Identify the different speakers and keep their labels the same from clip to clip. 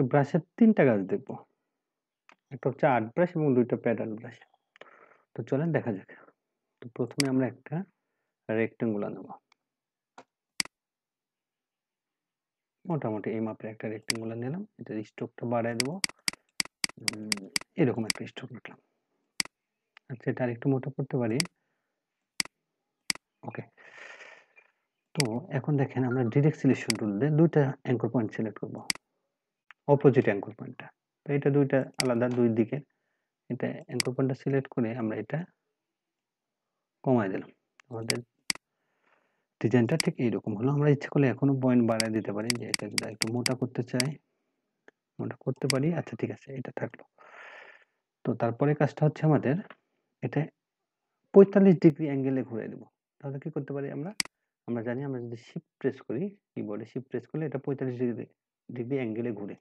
Speaker 1: তো ব্রাশের তিনটা কাজ দেখব একটা হচ্ছে আর্ট ব্রাশ এবং দুইটা প্যাডাল ব্রাশ তো চলেন দেখা যাক তো প্রথমে আমরা একটা রেক্টেঙ্গুলার নেব মোটামুটি এই মাপের একটা রেক্টেঙ্গুলার নিলাম এটার স্ট্রোকটা বাড়ায় দেবো এরকম একটা স্ট্রোক রাখলাম আচ্ছা এটা আর একটু মোটা করতে পারি ওকে তো এখন দেখেন আমরা ডিরেক্ট সিলেকশন টুল দিয়ে দুইটা অ্যাঙ্কর পয়েন্ট সিলেক্ট করবো অপোজিট অ্যাঙ্কর পয়েন্টটা তো এটা দুইটা আলাদা দুই দিকে এটা অ্যাঙ্কর পয়েন্টটা সিলেক্ট করে আমরা এটা কমাই দিলাম আমাদের ডিজাইনটা ঠিক এইরকম হলো আমরা ইচ্ছে করলে এখনও পয়েন্ট বাড়াই দিতে পারি যে এটা যদি একটু মোটা করতে চাই মোটা করতে পারি আচ্ছা ঠিক আছে এটা থাকলো তো তারপরে কাজটা হচ্ছে আমাদের এটা পঁয়তাল্লিশ ডিগ্রি অ্যাঙ্গেলে ঘুরে দেবো তাহলে কি করতে পারি আমরা আমরা জানি আমরা যদি শিফট প্রেস করি কিবোর্ডে শিফট প্রেস করলে এটা পঁয়তাল্লিশ ডিগ্রি ডিগ্রি অ্যাঙ্গেলে ঘুরে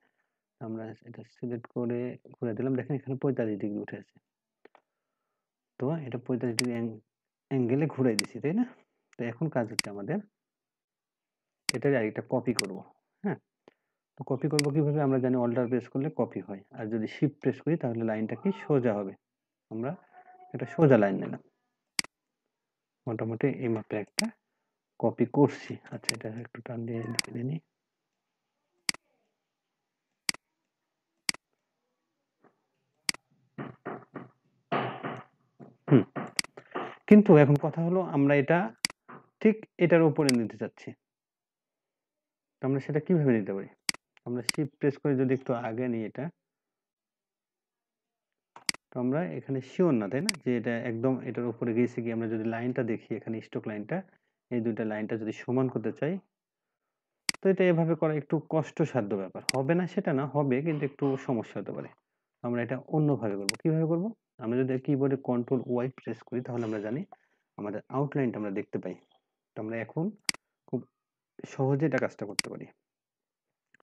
Speaker 1: আমরা এটা সিলেক্ট করে করে দিলাম দেখেন এখানে পঁয়তাল্লিশ ডিগ্রি উঠে আছে তো এটা পঁয়তাল্লিশ ডিগ্রি অ্যাঙ্গেলে ঘুরাই দিছি তাই না তো এখন কাজ হচ্ছে আমাদের এটার আরেকটা কপি করব হ্যাঁ তো কপি করব কিভাবে আমরা জানি অল্টার প্রেস করলে কপি হয় আর যদি শিফট প্রেস করি তাহলে লাইনটা কি সোজা হবে আমরা এটা সোজা লাইন নিলাম মোটামুটি এই মাপে একটা কপি করছি আচ্ছা এটা একটু টান দিয়ে লিখে নিই কিন্তু এখন কথা হলো আমরা এটা ঠিক এটার উপরে নিতে চাচ্ছি আমরা সেটা কিভাবে নিতে পারি আমরা শিফট প্রেস করে যদি একটু আগে নিই এটা তো আমরা এখানে শিওর না তাই না যে এটা একদম এটার উপরে গিয়েছে কি আমরা যদি লাইনটা দেখি এখানে স্টক লাইনটা এই দুইটা লাইনটা যদি সমান করতে চাই তো এটা এভাবে করা একটু কষ্টসাধ্য ব্যাপার হবে না সেটা না হবে কিন্তু একটু সমস্যা হতে পারে আমরা এটা অন্যভাবে করবো কিভাবে করবো আমরা যদি কিবোর্ডে কন্ট্রোল ওয়াই প্রেস করি তাহলে আমরা জানি আমাদের আউটলাইনটা আমরা দেখতে পাই তো আমরা এখন খুব সহজে এটা কাজটা করতে পারি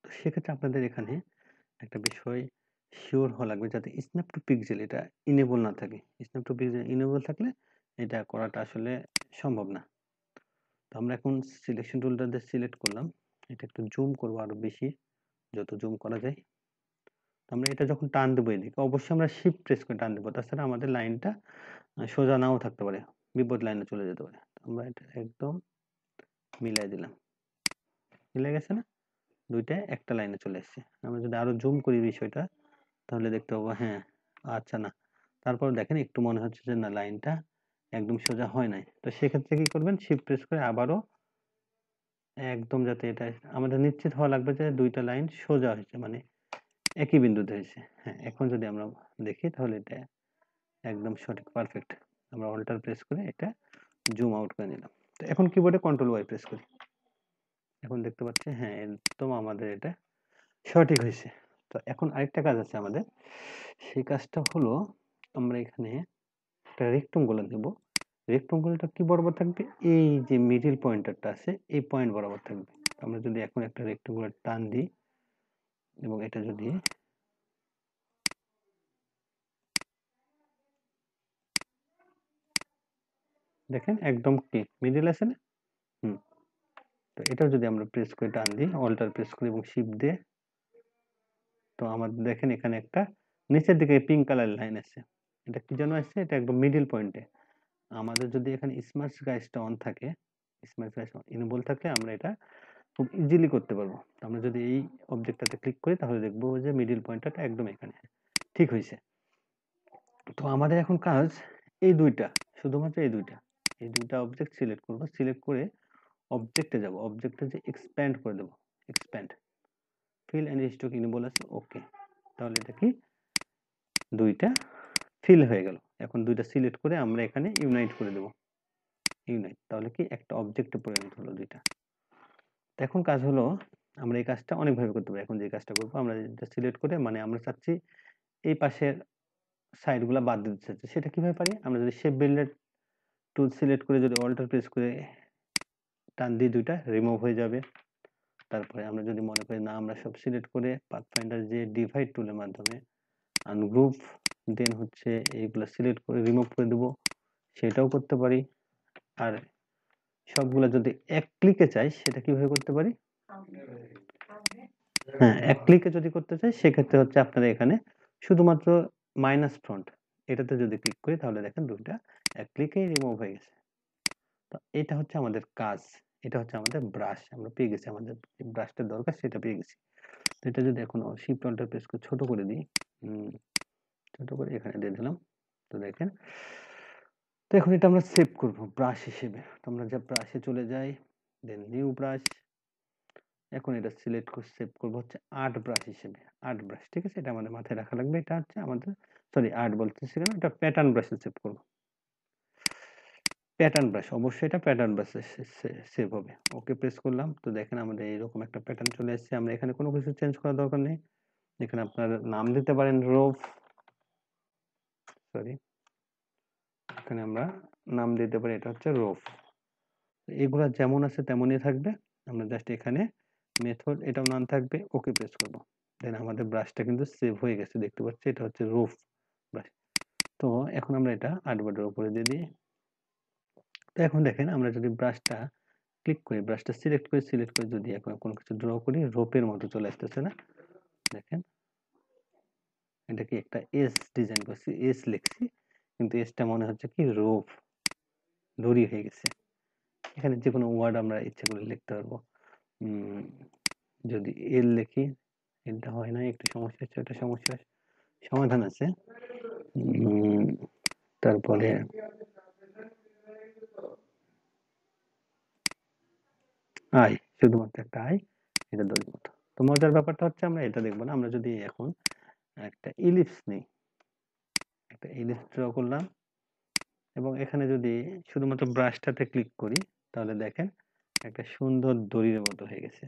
Speaker 1: তো সেক্ষেত্রে আপনাদের এখানে একটা বিষয় শিওর হওয়া লাগবে যাতে স্ন্যাপ টু পিক্সেল এটা ইনেবল না থাকে স্ন্যাপ টু পিক্সেল ইনেবল থাকলে এটা করাটা আসলে সম্ভব না তো আমরা এখন সিলেকশন টুলটা দিয়ে সিলেক্ট করলাম এটা একটু জুম করবো আরও বেশি যত জুম করা যায় আমরা এটা যখন টান দেবো এদিকে অবশ্যই আমরা শিফট প্রেস করে টান দেবো তাছাড়া আমাদের লাইনটা সোজা নাও থাকতে পারে বিপদ লাইনে চলে যেতে পারে আমরা এটা একদম মিলাই দিলাম মিলে গেছে না দুইটা একটা লাইনে চলে এসছে আমরা যদি আরো জুম করি বিষয়টা তাহলে দেখতে পাবো হ্যাঁ আচ্ছা না তারপর দেখেন একটু মনে হচ্ছে যে না লাইনটা একদম সোজা হয় নাই তো সেক্ষেত্রে কি করবেন শিফট প্রেস করে আবারও একদম যাতে এটা আমাদের নিশ্চিত হওয়া লাগবে যে দুইটা লাইন সোজা হয়েছে মানে একই বিন্দুতে হয়েছে হ্যাঁ এখন যদি আমরা দেখি তাহলে এটা একদম সঠিক পারফেক্ট আমরা অল্টার প্রেস করে এটা জুম আউট করে নিলাম তো এখন কিবোর্ডে কন্ট্রোল ওয়াই প্রেস করি এখন দেখতে পাচ্ছি হ্যাঁ একদম আমাদের এটা সঠিক হয়েছে তো এখন আরেকটা কাজ আছে আমাদের সেই কাজটা হলো আমরা এখানে একটা রেক্টঙ্গুলার নেব রেক্টঙ্গুলারটা কি বরাবর থাকবে এই যে মিডিল পয়েন্টারটা আছে এই পয়েন্ট বরাবর থাকবে আমরা যদি এখন একটা রেক্টঙ্গুলার টান দিই এবং এটা যদি দেখেন একদম কি মিডিল আছে না হুম তো এটাও যদি আমরা প্রেস করে টান দিই অল্টার প্রেস করি এবং শিপ দিয়ে তো আমাদের দেখেন এখানে একটা নিচের দিকে পিঙ্ক কালার লাইন আছে এটা কি জন্য আসছে এটা একদম মিডিল পয়েন্টে আমাদের যদি এখানে স্মার্ট গাইসটা অন থাকে স্মার্ট গাইস ইনবল থাকলে আমরা এটা খুব ইজিলি করতে পারবো আমরা যদি এই অবজেক্টটাতে ক্লিক করি তাহলে দেখবো যে মিডিল পয়েন্টটা একদম এখানে ঠিক হয়েছে তো আমাদের এখন কাজ এই দুইটা শুধুমাত্র এই দুইটা এই দুইটা অবজেক্ট সিলেক্ট করব সিলেক্ট করে অবজেক্টে যাব অবজেক্টে যে এক্সপ্যান্ড করে দেবো expand fill and stroke enable আছে ওকে তাহলে এটা কি দুইটা ফিল হয়ে গেল এখন দুইটা সিলেক্ট করে আমরা এখানে ইউনাইট করে দেব ইউনাইট তাহলে কি একটা অবজেক্টে পরিণত হলো দুইটা তো এখন কাজ হলো আমরা এই কাজটা অনেকভাবে করতে পারি এখন যে কাজটা করবো আমরা এটা সিলেক্ট করে মানে আমরা চাচ্ছি এই পাশের সাইডগুলো বাদ দিতে চাচ্ছি সেটা কীভাবে পারি আমরা যদি শেপ বিল্ডার টুল সিলেক্ট করে যদি অল্টার প্রেস করে টান দিয়ে দুইটা রিমুভ হয়ে যাবে তারপরে আমরা যদি মনে করি না আমরা সব সিলেক্ট করে পাথফাইন্ডার যে ডিভাইড টুলের মাধ্যমে আনগ্রুপ দেন হচ্ছে এইগুলো সিলেক্ট করে রিমুভ করে দেবো সেটাও করতে পারি আর সবগুলা যদি এক ক্লিকে চাই সেটা কিভাবে করতে পারি হ্যাঁ এক ক্লিকে যদি করতে চাই সেক্ষেত্রে হচ্ছে আপনাদের এখানে শুধুমাত্র মাইনাস ফ্রন্ট এটাতে যদি ক্লিক করি তাহলে দেখেন দুটো এক ক্লিকে রিমুভ হয়ে গেছে তো এটা হচ্ছে আমাদের কাজ এটা হচ্ছে আমাদের ব্রাশ আমরা পেয়ে গেছি আমাদের ব্রাশটা দরকার সেটা পেয়ে গেছি এটা যদি এখন শিফট অল্টার প্রেস করে ছোট করে দিই ছোট করে এখানে দিয়ে দিলাম তো দেখেন তো এখন এটা আমরা সেভ করব ব্রাশ হিসেবে তো আমরা যা ব্রাশে চলে যাই দেন নিউ ব্রাশ এখন এটা সিলেক্ট করে সেভ করবো হচ্ছে আর্ট ব্রাশ হিসেবে আর্ট ব্রাশ ঠিক আছে এটা আমাদের মাথায় রাখা লাগবে এটা হচ্ছে আমাদের সরি আর্ট বলতে সেখানে এটা প্যাটার্ন ব্রাশে সেভ করবো প্যাটার্ন ব্রাশ অবশ্যই এটা প্যাটার্ন ব্রাশে সেভ হবে ওকে প্রেস করলাম তো দেখেন আমাদের এইরকম একটা প্যাটার্ন চলে এসেছে আমরা এখানে কোনো কিছু চেঞ্জ করার দরকার নেই এখানে আপনার নাম দিতে পারেন রোভ সরি এখানে আমরা নাম দিতে পারি এটা হচ্ছে রোফ এগুলা যেমন আছে তেমনই থাকবে আমরা জাস্ট এখানে মেথড এটাও নাম থাকবে ওকে প্রেস করব দেন আমাদের ব্রাশটা কিন্তু সেভ হয়ে গেছে দেখতে পাচ্ছি এটা হচ্ছে রোফ ব্রাশ তো এখন আমরা এটা আর্টবোর্ডের উপরে দিয়ে দিই তো এখন দেখেন আমরা যদি ব্রাশটা ক্লিক করি ব্রাশটা সিলেক্ট করে সিলেক্ট করে যদি এখন কোনো কিছু ড্র করি রোপের মতো চলে আসতেছে না দেখেন এটা কি একটা এস ডিজাইন করছি এস লিখছি কিন্তু এসটা মনে হচ্ছে কি রোপ দড়ি হয়ে গেছে এখানে যে কোনো ওয়ার্ড আমরা ইচ্ছে করে লিখতে পারবো যদি এল লিখি এলটা হয় না একটু সমস্যা হচ্ছে একটা সমস্যার সমাধান আছে তারপরে আই শুধুমাত্র একটা আই এটা দড়ির মতো তো মজার ব্যাপারটা হচ্ছে আমরা এটা দেখবো না আমরা যদি এখন একটা ইলিপস নিই একটা এলিস ড্র করলাম এবং এখানে যদি শুধুমাত্র ব্রাশটাতে ক্লিক করি তাহলে দেখেন একটা সুন্দর দড়ির মতো হয়ে গেছে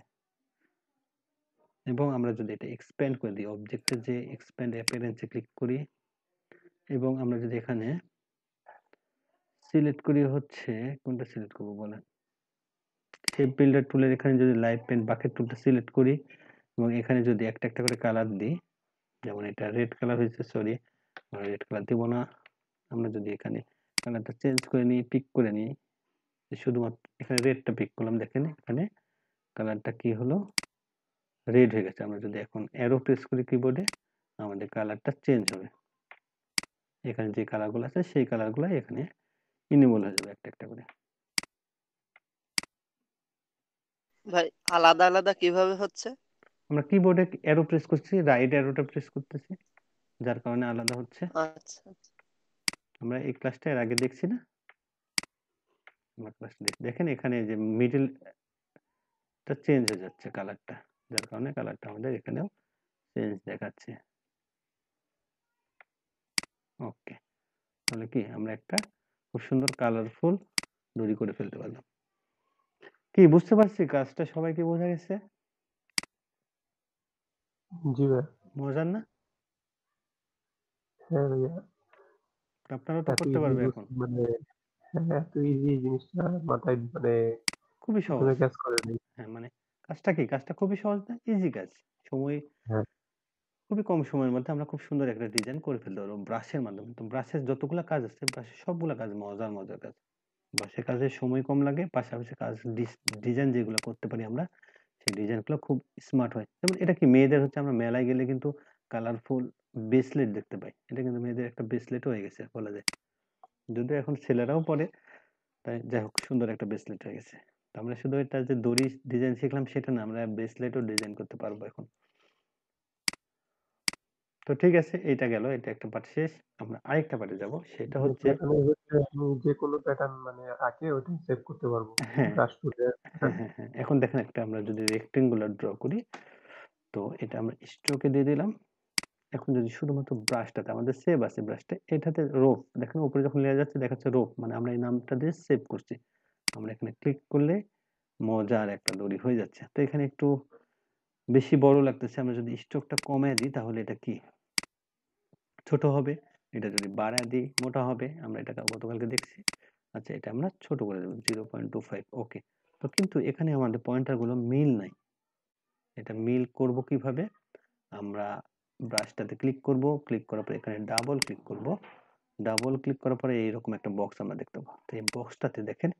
Speaker 1: এবং আমরা যদি এটা এক্সপ্যান্ড করে দিই অবজেক্টে যে এক্সপ্যান্ড অ্যাপিয়ারেন্সে ক্লিক করি এবং আমরা যদি এখানে সিলেক্ট করি হচ্ছে কোনটা সিলেক্ট করবো বলেন শেপ বিল্ডার টুলের এখানে যদি লাইভ পেন বাকেট টুলটা সিলেক্ট করি এবং এখানে যদি একটা একটা করে কালার দিই যেমন এটা রেড কালার হয়েছে সরি রেড কালার দিব না আমরা যদি এখানে কালারটা চেঞ্জ করে নিই পিক করে নিই শুধুমাত্র এখানে রেডটা পিক করলাম দেখেন এখানে কালারটা কি হলো রেড হয়ে গেছে আমরা যদি এখন অ্যারো প্রেস করি কিবোর্ডে আমাদের কালারটা চেঞ্জ হবে এখানে যে কালারগুলো আছে সেই কালারগুলো এখানে ইনেবল হয়ে যাবে একটা একটা করে ভাই আলাদা আলাদা কিভাবে হচ্ছে আমরা কিবোর্ডে অ্যারো প্রেস করছি রাইট অ্যারোটা প্রেস করতেছি যার কারণে আলাদা হচ্ছে আচ্ছা, আচ্ছা। আমরা এই ক্লাসটা এর আগে দেখছি না দেখেন এখানে যে মিডল টা চেঞ্জ হয়ে যাচ্ছে কালারটা যার কারণে কালারটা আমাদের এখানেও চেঞ্জ দেখাচ্ছে ওকে তাহলে কি আমরা একটা খুব সুন্দর কালারফুল দড়ি করে ফেলতে পারলাম কি বুঝতে পারছি কাজটা সবাইকে বোঝা গেছে জি ভাই মজার না হ্যাঁ, হ্যাঁ, হ্যাঁ। আপনারা তো করতে এখন মানে এত জিনিসটা মাথায় মানে খুবই সহজ হ্যাঁ মানে কাজটা কি কাজটা খুবই সহজ না কাজ সময় হ্যাঁ খুবই কম সময়ের মধ্যে আমরা খুব সুন্দর একটা ডিজাইন করে ফেলতে পারবো ব্রাশের মাধ্যমে তো ব্রাশের যতগুলো কাজ আছে ব্রাশের সবগুলো কাজ মজার মজার কাজ ব্রাশের কাজে সময় কম লাগে পাশাপাশি কাজ ডিজাইন যেগুলো করতে পারি আমরা সেই ডিজাইনগুলো খুব স্মার্ট হয় যেমন এটা কি মেয়েদের হচ্ছে আমরা মেলায় গেলে কিন্তু কালারফুল ব্রেসলেট দেখতে পাই এটা কিন্তু মেয়েদের একটা ব্রেসলেট হয়ে গেছে বলা যায় যদিও এখন ছেলেরাও পরে তাই যাই হোক সুন্দর একটা ব্রেসলেট হয়ে গেছে আমরা শুধু এটা যে দড়ি ডিজাইন শিখলাম সেটা না আমরা ব্রেসলেটও ডিজাইন করতে পারবো এখন তো ঠিক আছে এটা গেল এটা একটা পার্ট শেষ আমরা আরেকটা পার্টে যাব সেটা হচ্ছে আমি যে কোনো প্যাটার্ন মানে আঁকে ওটা সেভ করতে পারবো হ্যাঁ। হ্যাঁ। হ্যাঁ, এখন দেখেন একটা আমরা যদি রেক্টেঙ্গুলার ড্র করি তো এটা আমরা স্ট্রোকে দিয়ে দিলাম এখন যদি শুধুমাত্র ব্রাশটাতে আমাদের সেভ আছে ব্রাশটা এটাতে রোপ দেখেন উপরে যখন লেয়ার যাচ্ছে দেখাচ্ছে রোপ মানে আমরা এই নামটা দিয়ে সেভ করছি আমরা এখানে ক্লিক করলে মজার একটা দড়ি হয়ে যাচ্ছে তো এখানে একটু বেশি বড় লাগতেছে আমরা যদি স্টকটা কমে দিই তাহলে এটা কি ছোট হবে এটা যদি বাড়া দিই মোটা হবে আমরা এটা গতকালকে দেখছি আচ্ছা এটা আমরা ছোট করে দেবো zero point two five okay তো কিন্তু এখানে আমাদের পয়েন্টারগুলো মিল নাই এটা মিল করব কিভাবে আমরা ব্রাশটাতে ক্লিক করব ক্লিক করার পরে এখানে ডাবল ক্লিক করব ডাবল ক্লিক করার পরে এইরকম একটা বক্স আমরা দেখতে পাবো তো এই বক্সটাতে দেখেন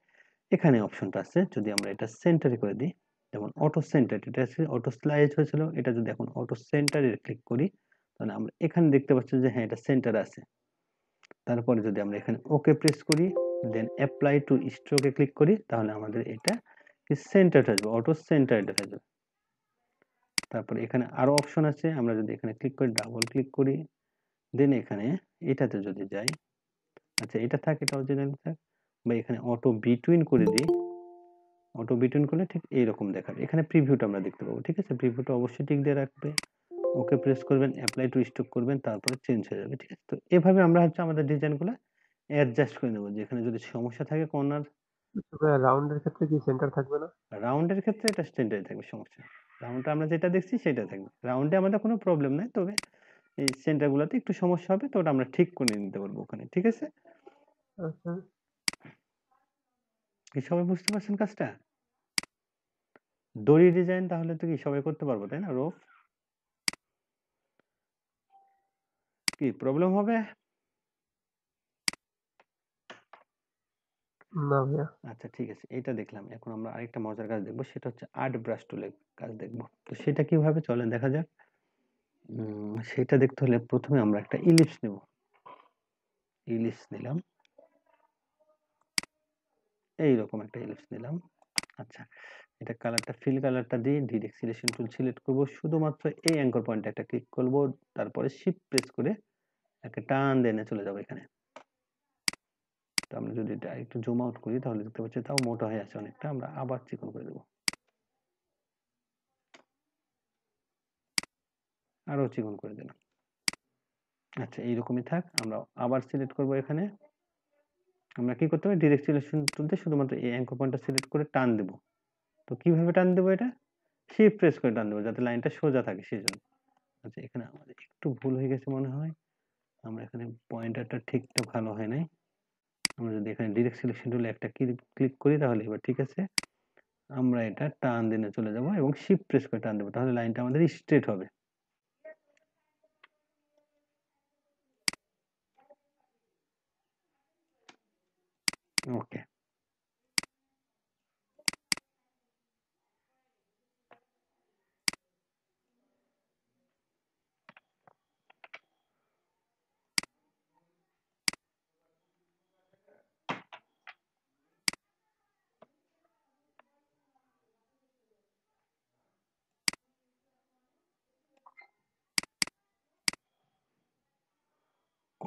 Speaker 1: এখানে অপশনটা আছে যদি আমরা এটা সেন্টারে করে দিই যেমন অটো সেন্টার এটা অটো স্লাইস হয়েছিল এটা যদি এখন অটো সেন্টারে ক্লিক করি তাহলে আমরা এখানে দেখতে পাচ্ছি যে হ্যাঁ এটা সেন্টার আছে তারপরে যদি আমরা এখানে ওকে প্রেস করি দেন অ্যাপ্লাই টু স্ট্রোকে ক্লিক করি তাহলে আমাদের এটা সেন্টার হয়ে যাবে অটো সেন্টার এটা হয়ে যাবে তারপরে এখানে আরো অপশন আছে আমরা যদি এখানে ক্লিক করি ডাবল ক্লিক করি দেন এখানে এটাতে যদি যাই আচ্ছা এটা থাক এটা অরিজিনাল থাক বা এখানে অটো বিটুইন করে দিই অটো বিটুইন করলে ঠিক এইরকম দেখাবে এখানে প্রিভিউটা আমরা দেখতে পাবো ঠিক আছে প্রিভিউটা অবশ্যই ঠিক দিয়ে রাখবে ওকে প্রেস করবেন অ্যাপ্লাই টু স্টক করবেন তারপরে চেঞ্জ হয়ে যাবে ঠিক আছে তো এভাবে আমরা হচ্ছে আমাদের ডিজাইনগুলো অ্যাডজাস্ট করে নেবো যেখানে যদি সমস্যা থাকে কর্নার রাউন্ডের ক্ষেত্রে কি সেন্টার থাকবে না রাউন্ডের ক্ষেত্রে এটা সেন্টারে থাকবে সমস্যা রাউন্ডটা আমরা যেটা দেখছি সেটা থাকবে রাউন্ডে আমাদের কোনো প্রবলেম নাই তবে এই সেন্টারগুলোতে একটু সমস্যা হবে তো ওটা আমরা ঠিক করে নিতে পারবো ওখানে ঠিক আছে আচ্ছা। কি সবাই বুঝতে পারছেন কাজটা দড়ি ডিজাইন তাহলে তো কি সবাই করতে পারবো তাই না রোপ কি প্রবলেম হবে না ভাইয়া। আচ্ছা ঠিক আছে এটা দেখলাম। এখন আমরা আরেকটা মজার কাজ দেখবো সেটা হচ্ছে আর্ট ব্রাশ টুলের কাজ দেখবো তো সেটা কিভাবে চলে দেখা যাক। উম সেটা দেখতে হলে প্রথমে আমরা একটা ইলিপস নেব। ইলিপস নিলাম। এইরকম একটা ইলিপস নিলাম। আচ্ছা এটা কালারটা ফিল কালারটা দিয়ে ডিরেক্ট সিলেকশন টুল সিলেক্ট করব শুধুমাত্র এই অ্যাঙ্কর পয়েন্টে একটা ক্লিক করবো তারপরে শিফট প্রেস করে একটা টান দিয়ে এনে চলে যাবো এখানে তো আমরা যদি এটা একটু জুম আউট করি তাহলে দেখতে পাচ্ছি তাও মোটা হয়ে আছে অনেকটা আমরা আবার চিকন করে দেবো আরও চিকন করে দিলাম আচ্ছা এইরকমই থাক আমরা আবার সিলেক্ট করব এখানে আমরা কি করতে হবে ডিরেক্ট সিলেকশন তুলতে শুধুমাত্র এই অ্যাঙ্কর পয়েন্টটা সিলেক্ট করে টান দেব তো কিভাবে টান দেবো এটা শিফট প্রেস করে টান দেবো যাতে লাইনটা সোজা থাকে সেই জন্য আচ্ছা এখানে আমাদের একটু ভুল হয়ে গেছে মনে হয় আমরা এখানে পয়েন্টারটা ঠিকঠাক ভালো হয় নাই আমরা যদি এখানে ডিরেক্ট সিলেকশন টুলে একটা ক্লিক করি তাহলে এবার ঠিক আছে আমরা এটা টান দিনে চলে যাব এবং শিফট প্রেস করে টান দেবো তাহলে লাইনটা আমাদের স্ট্রেট হবে ওকে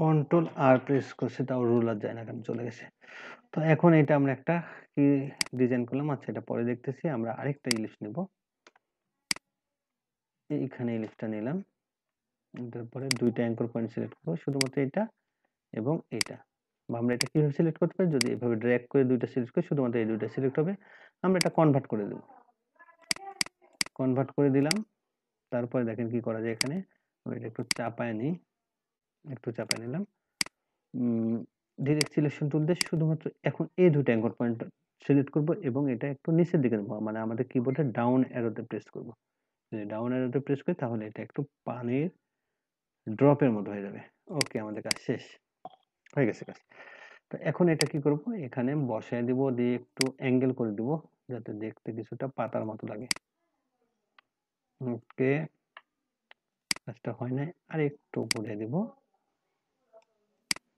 Speaker 1: কন্ট্রোল আর প্রেস করছে তাও রুলার যায় না কেন চলে গেছে তো এখন এটা আমরা একটা কি ডিজাইন করলাম আচ্ছা এটা পরে দেখতেছি আমরা আরেকটা ইলিশ নেব এইখানে ইলিশটা নিলাম তারপরে দুইটা অ্যাঙ্কর পয়েন্ট সিলেক্ট করবো শুধুমাত্র এটা এবং এটা বা আমরা এটা কীভাবে সিলেক্ট করতে পারি যদি এভাবে ড্র্যাগ করে দুইটা সিলেক্ট করি শুধুমাত্র এই দুইটা সিলেক্ট হবে আমরা এটা কনভার্ট করে দেব কনভার্ট করে দিলাম তারপরে দেখেন কি করা যায় এখানে আমরা এটা একটু চাপায় নিই একটু চাপাই নিলাম ডিরেক্ট সিলেকশন টুল দিয়ে শুধুমাত্র এখন এই দুটো অ্যাঙ্কর পয়েন্ট সিলেক্ট করবো এবং এটা একটু নিচের দিকে নেবো মানে আমাদের কিবোর্ডে ডাউন অ্যারোতে প্রেস করব যদি ডাউন অ্যারোতে প্রেস করি তাহলে এটা একটু পানির ড্রপের মতো হয়ে যাবে ওকে আমাদের কাজ শেষ হয়ে গেছে কাজ তো এখন এটা কি করব এখানে বসায় দিব দিয়ে একটু অ্যাঙ্গেল করে দিব যাতে দেখতে কিছুটা পাতার মতো লাগে ওকে কাজটা হয় না আর একটু করে দিব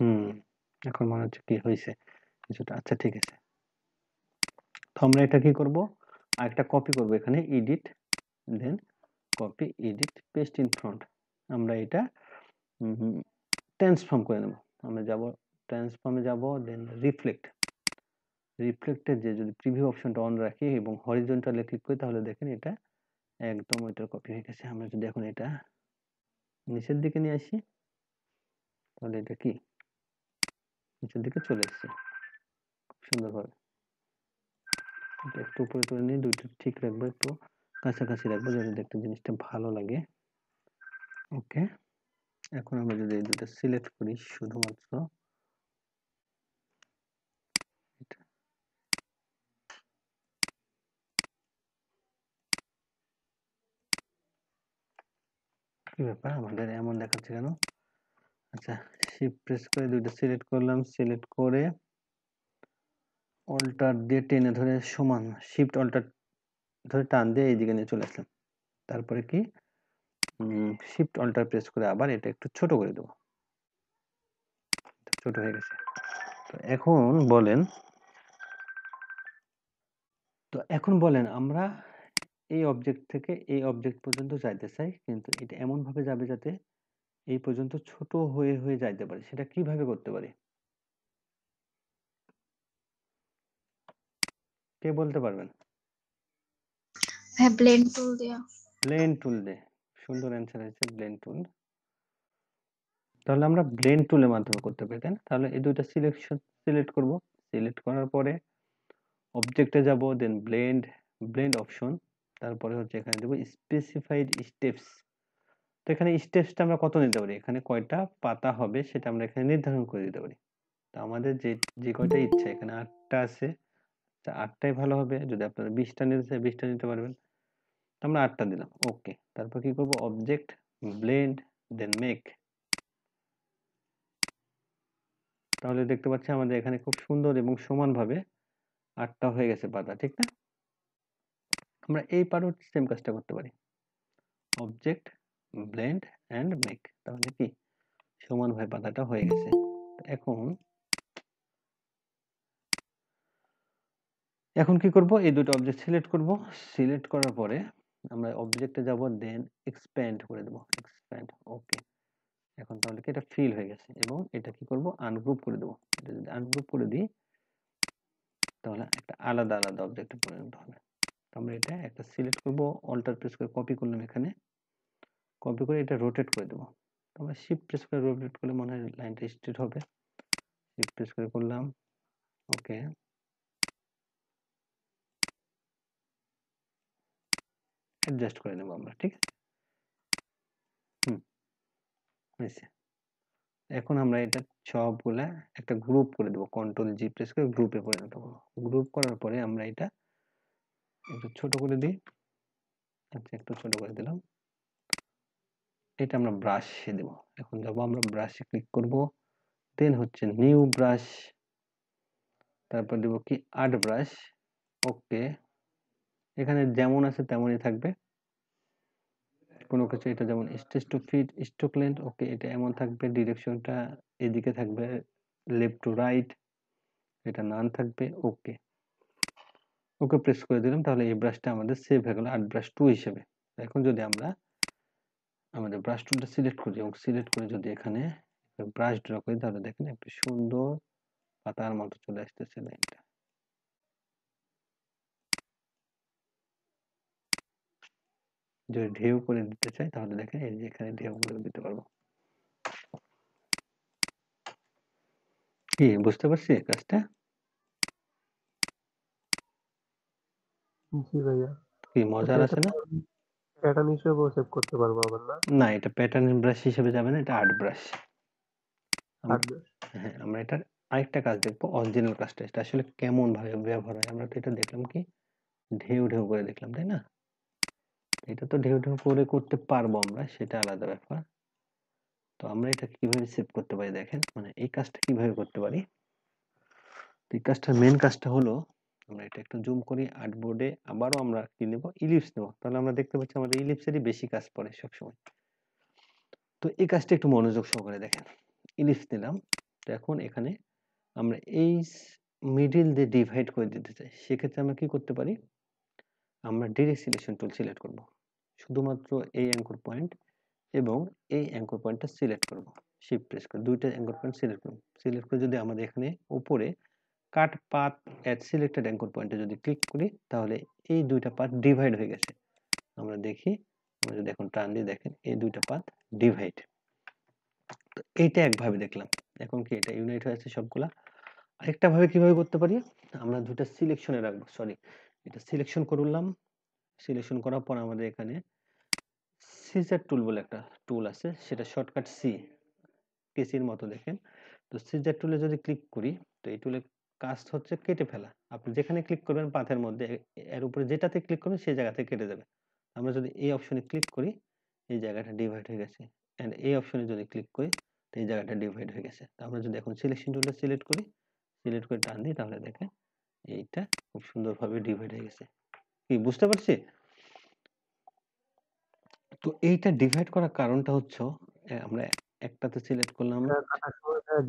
Speaker 1: হুম এখন মনে হচ্ছে কি হয়েছে কিছুটা আচ্ছা ঠিক আছে তো আমরা এটা কি করবো আর একটা কপি করব এখানে edit then copy edit paste in front আমরা এটা ট্রান্সফর্ম করে নেব আমরা যাব ট্রান্সফর্মে যাব দেন রিফ্লেক্ট রিফ্লেক্টের যে যদি প্রিভিউ অপশনটা অন রাখি এবং হরিজন্টালে ক্লিক করি তাহলে দেখেন এটা একদম ওইটার কপি হয়ে গেছে আমরা যদি এখন এটা নিচের দিকে নিয়ে আসি তাহলে এটা কি নিচের দিকে চলে এসছে সুন্দরভাবে একটু উপরে তুলে নিয়ে দুইটা ঠিক রাখবো একটু কাছাকাছি রাখবো যাতে দেখতে জিনিসটা ভালো লাগে ওকে এখন আমরা যদি এই দুটো সিলেক্ট করি শুধুমাত্র কি ব্যাপার আমাদের এমন দেখাচ্ছে কেন আচ্ছা শিফট প্রেস করে দুইটা সিলেক্ট করলাম সিলেক্ট করে অল্টার দিয়ে টেনে ধরে সমান শিফট অল্টার ধরে টান দিয়ে এইদিকে নিয়ে চলে আসলাম তারপরে কি শিফট অল্টার প্রেস করে আবার এটা একটু ছোট করে দেবো ছোট হয়ে গেছে তো এখন বলেন তো এখন বলেন আমরা এই অবজেক্ট থেকে এই অবজেক্ট পর্যন্ত যাইতে চাই কিন্তু এটা এমনভাবে যাবে যাতে এই পর্যন্ত ছোট হয়ে হয়ে যাইতে পারে সেটা কিভাবে করতে পারে কে বলতে পারবেন হ্যাঁ ব্লেন টুল দেয়া সুন্দর হয়েছে তাহলে আমরা মাধ্যমে করতে পারি তাই না তাহলে এই দুইটা সিলেকশন সিলেক্ট করবো সিলেক্ট করার পরে অবজেক্টে যাবো দেন ব্লেন্ড ব্লেন্ড অপশন তারপরে হচ্ছে এখানে দেবো স্পেসিফাইড স্টেপস তো এখানে স্টেপসটা আমরা কত নিতে পারি এখানে কয়টা পাতা হবে সেটা আমরা এখানে নির্ধারণ করে দিতে পারি তো আমাদের যে যে কয়টা ইচ্ছা এখানে আটটা আছে আটটাই ভালো হবে যদি আপনারা বিশটা নিতে চাই বিশটা নিতে পারবেন তো আমরা আটটা দিলাম ওকে তারপর কি করব অবজেক্ট ব্লেন্ড দেন মেক তাহলে দেখতে পাচ্ছি আমাদের এখানে খুব সুন্দর এবং সমানভাবে আটটা হয়ে গেছে পাতা ঠিক না আমরা এই পারও সেম কাজটা করতে পারি অবজেক্ট ব্লেন্ড এন্ড মেক তাহলে কি সমানভাবে পাতাটা হয়ে গেছে এখন এখন কি করব এই দুটো অবজেক্ট সিলেক্ট করব সিলেক্ট করার পরে আমরা অবজেক্টে যাব দেন এক্সপ্যান্ড করে দেব এক্সপ্যান্ড ওকে এখন তাহলে কি এটা ফিল হয়ে গেছে এবং এটা কি করব আনগ্রুপ করে দেব এটা যদি আনগ্রুপ করে দিই তাহলে একটা আলাদা আলাদা অবজেক্টে পরিণত হবে আমরা এটা একটা সিলেক্ট করব অল্টার প্রেস করে কপি করলাম এখানে কপি করে এটা রোটেট করে দেবো আমরা শিফট প্রেস করে রোটেট করলে মনে হয় লাইনটা স্ট্রেট হবে শিফট প্রেস করে করলাম ওকে অ্যাডজাস্ট করে নেবো আমরা ঠিক আছে হুম হয়েছে এখন আমরা এটা সবগুলা একটা গ্রুপ করে দেবো কন্ট্রোল জি প্রেস করে গ্রুপে পরিণত করবো গ্রুপ করার পরে আমরা এটা একটু ছোট করে দিই আচ্ছা একটু ছোট করে দিলাম এটা আমরা ব্রাশে দেব এখন যাব আমরা ব্রাশে ক্লিক করব দেন হচ্ছে নিউ ব্রাশ তারপর দেব কি আর্ট ব্রাশ ওকে এখানে যেমন আছে তেমনই থাকবে কোনো কিছু এটা যেমন stretch to fit stroke length okay এটা এমন থাকবে ডিরেকশনটা এদিকে থাকবে লেফট টু রাইট এটা নান থাকবে ওকে ওকে প্রেস করে দিলাম তাহলে এই ব্রাশটা আমাদের সেভ হয়ে গেল আর্ট ব্রাশ টু হিসেবে এখন যদি আমরা আমাদের ব্রাশ টুলটা সিলেক্ট করি এবং সিলেক্ট করে যদি এখানে ব্রাশ ড্র করি তাহলে দেখেন একটি সুন্দর পাতার মতো চলে আসতেছে লাইনটা যদি ঢেউ করে দিতে চাই তাহলে দেখেন এই যে এখানে ঢেউ করে দিতে পারবো কি বুঝতে পারছি কাজটা জি ভাইয়া কি মজার আছে না প্যাটার্ন হিসেবেও সেভ করতে পারবো আবার না না এটা প্যাটার্ন ব্রাশ হিসেবে যাবে না এটা আর্ট ব্রাশ আর্ট ব্রাশ হ্যাঁ আমরা এটা আরেকটা কাজ দেখবো অরিজিনাল কাজটা এটা আসলে কেমন ভাবে ব্যবহার হয় আমরা তো এটা দেখলাম কি ঢেউ ঢেউ করে দেখলাম তাই না এটা তো ঢেউ ঢেউ করে করতে পারবো আমরা সেটা আলাদা ব্যাপার তো আমরা এটা কিভাবে সেভ করতে পারি দেখেন মানে এই কাজটা কিভাবে করতে পারি এই কাজটার মেন কাজটা হলো আমরা এটা একটু জুম করি আর্টবোর্ডে আবারও আমরা কি নেব ইলিপস নেব তাহলে আমরা দেখতে পাচ্ছি আমাদের ইলিপসেরই বেশি কাজ পড়ে সবসময় তো এই কাজটা একটু মনোযোগ সহকারে দেখেন ইলিপস নিলাম তো এখন এখানে আমরা এই মিডিল দিয়ে ডিভাইড করে দিতে চাই সেক্ষেত্রে আমরা কি করতে পারি আমরা ডিরেক্ট সিলেকশন টুল সিলেক্ট করব শুধুমাত্র এই অ্যাঙ্কর পয়েন্ট এবং এই অ্যাঙ্কর পয়েন্টটা সিলেক্ট করব শিফট প্রেস করে দুইটা অ্যাঙ্কর পয়েন্ট সিলেক্ট করব সিলেক্ট করে যদি আমাদের এখানে উপরে cut path at selected anchor পয়েন্টে যদি ক্লিক করি তাহলে এই দুইটা পাথ ডিভাইড হয়ে গেছে আমরা দেখি আমরা যদি এখন টান দিয়ে দেখেন এই দুইটা পাথ ডিভাইড তো এইটা একভাবে দেখলাম এখন কি এটা ইউনাইট হয়েছে সবগুলা আরেকটা ভাবে কিভাবে করতে পারি আমরা দুইটা সিলেকশনে রাখবো সরি এটা সিলেকশন করলাম সিলেকশন করার পর আমাদের এখানে সিজার টুল বলে একটা টুল আছে সেটা শর্টকাট সি কেসির মতো দেখেন তো সিজার টুলে যদি ক্লিক করি তো এই টুলে কাস্ট হচ্ছে কেটে ফেলা আপনি যেখানে ক্লিক করবেন পাথের মধ্যে এর উপরে যেটাতে ক্লিক করবেন সেই জায়গাতে কেটে যাবে আমরা যদি এই অপশনে ক্লিক করি এই জায়গাটা ডিভাইড হয়ে গেছে অ্যান্ড এই অপশনে যদি ক্লিক করি তো এই জায়গাটা ডিভাইড হয়ে গেছে তো আমরা যদি এখন সিলেকশন টুলটা সিলেক্ট করি সিলেক্ট করে টান দিই তাহলে দেখেন এইটা খুব সুন্দরভাবে ডিভাইড হয়ে গেছে কি বুঝতে পারছি তো এইটা ডিভাইড করার কারণটা হচ্ছে আমরা একটাতে সিলেক্ট করলাম আমরা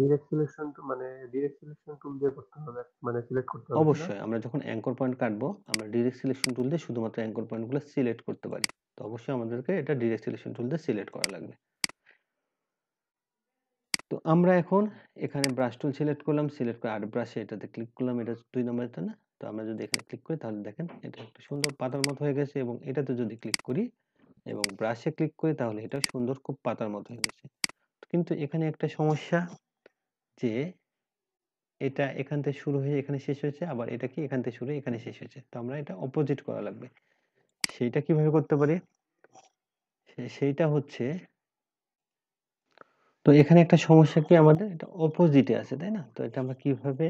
Speaker 1: ডিরেক্ট সিলেকশন টু মানে ডিরেক্ট সিলেকশন টুল দিয়ে করতে হবে মানে সিলেক্ট করতে হবে অবশ্যই আমরা যখন অ্যাঙ্কর পয়েন্ট কাটবো আমরা ডিরেক্ট সিলেকশন টুল দিয়ে শুধুমাত্র অ্যাঙ্কর পয়েন্টগুলো সিলেক্ট করতে পারি তো অবশ্যই আমাদেরকে এটা ডিরেক্ট সিলেকশন টুল দিয়ে সিলেক্ট করা লাগবে তো আমরা এখন এখানে ব্রাশ টুল সিলেক্ট করলাম সিলেক্ট করে আর ব্রাশে এটাতে ক্লিক করলাম এটা দুই নম্বরটা না তো আমরা যদি এখানে ক্লিক করি তাহলে দেখেন এটা একটা সুন্দর পাতার মতো হয়ে গেছে এবং এটাতে যদি ক্লিক করি এবং ব্রাশে ক্লিক করি তাহলে এটা সুন্দর খুব পাতার মতো হয়ে গেছে কিন্তু এখানে একটা সমস্যা যে এটা এখান থেকে শুরু হয়ে এখানে শেষ হয়েছে আবার এটা কি এখান থেকে শুরু হয়ে এখানে শেষ হয়েছে তো আমরা এটা অপোজিট করা লাগবে সেইটা কিভাবে করতে পারি সেইটা হচ্ছে তো এখানে একটা সমস্যা কি আমাদের এটা অপোজিটে আছে তাই না তো এটা আমরা কিভাবে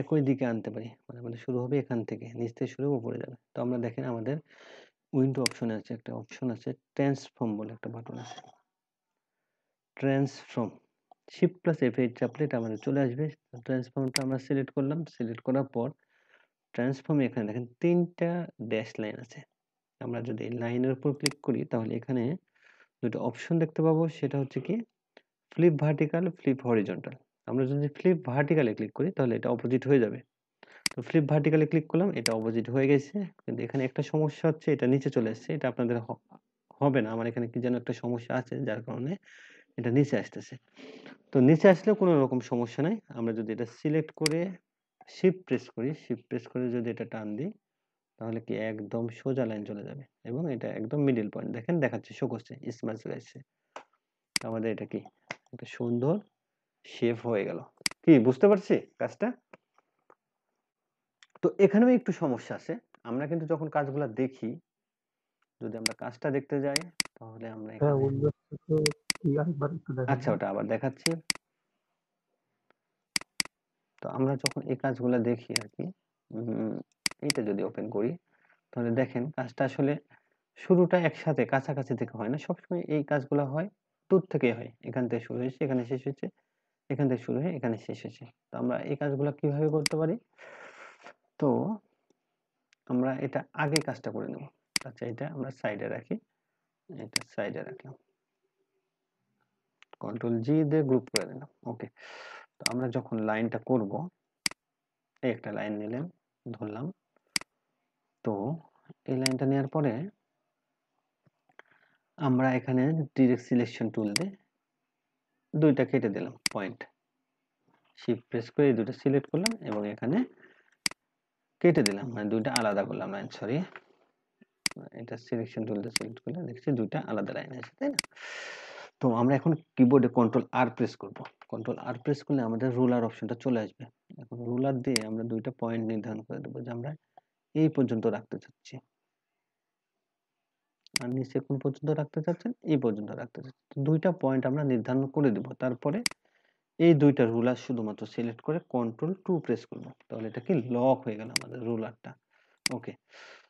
Speaker 1: একই দিকে আনতে পারি মানে মানে শুরু হবে এখান থেকে নিচ থেকে শুরু উপরে যাবে তো আমরা দেখেন আমাদের উইন্ডো অপশনে আছে একটা অপশন আছে ট্রান্সফর্ম বলে একটা বাটন আছে transform shift plus F eight চাপলে এটা আমাদের চলে আসবে ট্রান্সফর্মটা আমরা সিলেক্ট করলাম সিলেক্ট করার পর ট্রান্সফর্ম এখানে দেখেন তিনটা ড্যাশ লাইন আছে আমরা যদি লাইনের উপর ক্লিক করি তাহলে এখানে দুটো অপশন দেখতে পাবো সেটা হচ্ছে কি ফ্লিপ ভার্টিক্যাল ফ্লিপ হরিজন্টাল আমরা যদি ফ্লিপ ভার্টিক্যালে ক্লিক করি তাহলে এটা অপোজিট হয়ে যাবে তো ফ্লিপ ভার্টিক্যালে ক্লিক করলাম এটা অপোজিট হয়ে গেছে কিন্তু এখানে একটা সমস্যা হচ্ছে এটা নিচে চলে এসছে এটা আপনাদের হবে না আমার এখানে কি যেন একটা সমস্যা আছে যার কারণে এটা নিচে আসতেছে তো নিচে আসলে কোনো রকম সমস্যা নাই আমরা যদি এটা সিলেক্ট করে শিফট প্রেস করি শিফট প্রেস করে যদি এটা টান দিই তাহলে কি একদম সোজা লাইন চলে যাবে এবং এটা একদম মিডিল পয়েন্ট দেখেন দেখাচ্ছে শো করছে স্মার্ট গাইছে আমাদের এটা কি একটা সুন্দর শেপ হয়ে গেল কি বুঝতে পারছি কাজটা তো এখানেও একটু সমস্যা আছে আমরা কিন্তু যখন কাজগুলা দেখি যদি আমরা কাজটা দেখতে যাই তাহলে আমরা হ্যাঁ, জি আরেকবার একটু দেখান আচ্ছা ওটা আবার দেখাচ্ছি তো আমরা যখন এই কাজগুলো দেখি আর কি এটা যদি ওপেন করি তাহলে দেখেন কাজটা আসলে শুরুটা একসাথে কাছাকাছি থেকে হয় না সবসময় এই কাজগুলো হয় দূর থেকে হয় এখান থেকে শুরু হয়েছে এখানে শেষ হয়েছে এখান থেকে শুরু হয়ে এখানে শেষ হয়েছে তো আমরা এই কাজগুলো কিভাবে করতে পারি তো আমরা এটা আগে কাজটা করে নেব আচ্ছা এটা আমরা সাইডে রাখি এটা সাইডে রাখলাম কন্ট্রোল জি দিয়ে গ্রুপ করে দিলাম ওকে তো আমরা যখন লাইনটা করব এই একটা লাইন নিলাম ধরলাম তো এই লাইনটা নেওয়ার পরে আমরা এখানে ডিরেক্ট সিলেকশন টুল দিয়ে দুইটা কেটে দিলাম পয়েন্ট শিফট প্রেস করে দুটো সিলেক্ট করলাম এবং এখানে কেটে দিলাম মানে দুইটা আলাদা করলাম লাইন সরি এটা সিলেকশন টুলটা সিলেক্ট করলে দেখছি দুইটা আলাদা লাইন আছে তাই না তো আমরা এখন কিবোর্ডে কন্ট্রোল আর প্রেস করব কন্ট্রোল আর প্রেস করলে আমাদের রুলার অপশনটা চলে আসবে এখন রুলার দিয়ে আমরা দুইটা পয়েন্ট নির্ধারণ করে দেবো যে আমরা এই পর্যন্ত রাখতে চাচ্ছি আর নিচে কোন পর্যন্ত রাখতে চাচ্ছেন এই পর্যন্ত রাখতে চাচ্ছেন দুইটা পয়েন্ট আমরা নির্ধারণ করে দেব তারপরে এই দুইটা রুলার শুধুমাত্র সিলেক্ট করে কন্ট্রোল টু প্রেস করব তাহলে এটা কি লক হয়ে গেল আমাদের রুলারটা ওকে